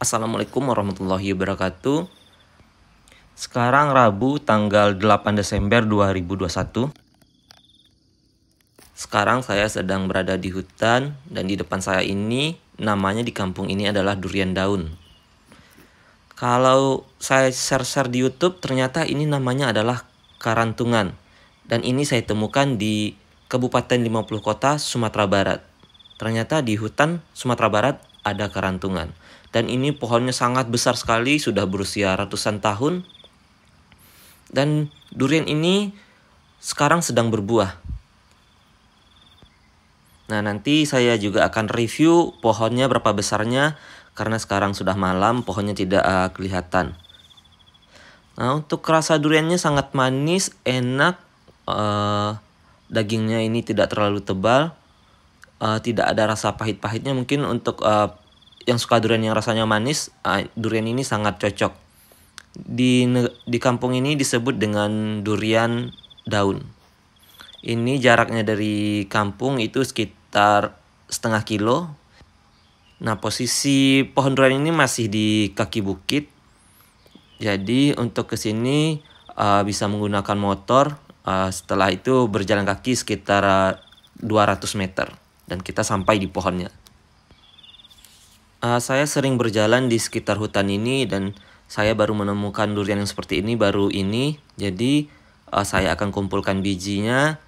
Assalamualaikum warahmatullahi wabarakatuh. Sekarang Rabu tanggal 8 Desember 2021. Sekarang saya sedang berada di hutan dan di depan saya ini namanya di kampung ini adalah durian daun. Kalau saya share-share di YouTube ternyata ini namanya adalah karantungan dan ini saya temukan di Kabupaten 50 Kota Sumatera Barat. Ternyata di hutan Sumatera Barat ada karantungan dan ini pohonnya sangat besar sekali sudah berusia ratusan tahun dan durian ini sekarang sedang berbuah nah nanti saya juga akan review pohonnya berapa besarnya karena sekarang sudah malam pohonnya tidak uh, kelihatan nah untuk rasa duriannya sangat manis enak uh, dagingnya ini tidak terlalu tebal uh, tidak ada rasa pahit-pahitnya mungkin untuk uh, yang suka durian yang rasanya manis, uh, durian ini sangat cocok. Di di kampung ini disebut dengan durian daun. Ini jaraknya dari kampung itu sekitar setengah kilo. Nah, posisi pohon durian ini masih di kaki bukit. Jadi untuk ke sini uh, bisa menggunakan motor. Uh, setelah itu berjalan kaki sekitar 200 meter dan kita sampai di pohonnya. Uh, saya sering berjalan di sekitar hutan ini dan saya baru menemukan durian yang seperti ini baru ini. Jadi uh, saya akan kumpulkan bijinya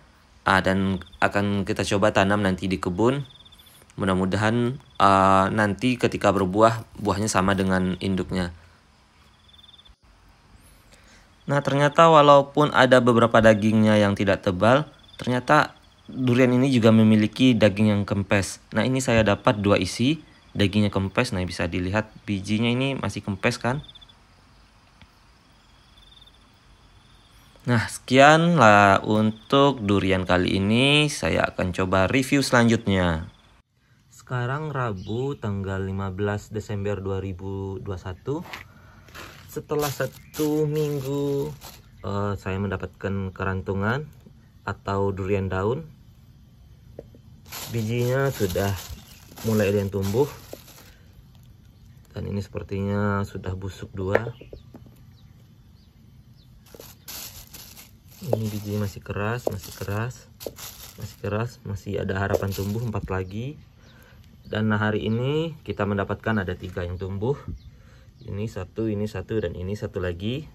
uh, dan akan kita coba tanam nanti di kebun. Mudah-mudahan uh, nanti ketika berbuah buahnya sama dengan induknya. Nah, ternyata walaupun ada beberapa dagingnya yang tidak tebal, ternyata durian ini juga memiliki daging yang kempes. Nah, ini saya dapat dua isi dagingnya kempes nah bisa dilihat bijinya ini masih kempes kan Nah, sekianlah untuk durian kali ini. Saya akan coba review selanjutnya. Sekarang Rabu tanggal 15 Desember 2021. Setelah satu minggu uh, saya mendapatkan kerantungan atau durian daun. Bijinya sudah mulai ada yang tumbuh dan ini sepertinya sudah busuk dua ini biji masih keras masih keras masih keras masih ada harapan tumbuh empat lagi dan nah, hari ini kita mendapatkan ada tiga yang tumbuh ini satu ini satu dan ini satu lagi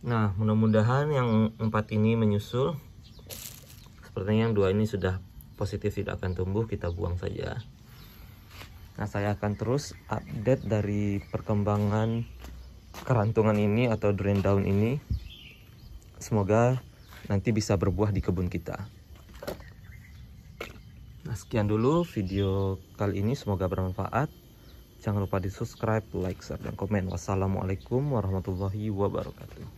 nah mudah-mudahan yang empat ini menyusul sepertinya yang dua ini sudah positif tidak akan tumbuh kita buang saja nah saya akan terus update dari perkembangan kerantungan ini atau drain down ini semoga nanti bisa berbuah di kebun kita nah sekian dulu video kali ini semoga bermanfaat jangan lupa di subscribe like share dan komen wassalamualaikum warahmatullahi wabarakatuh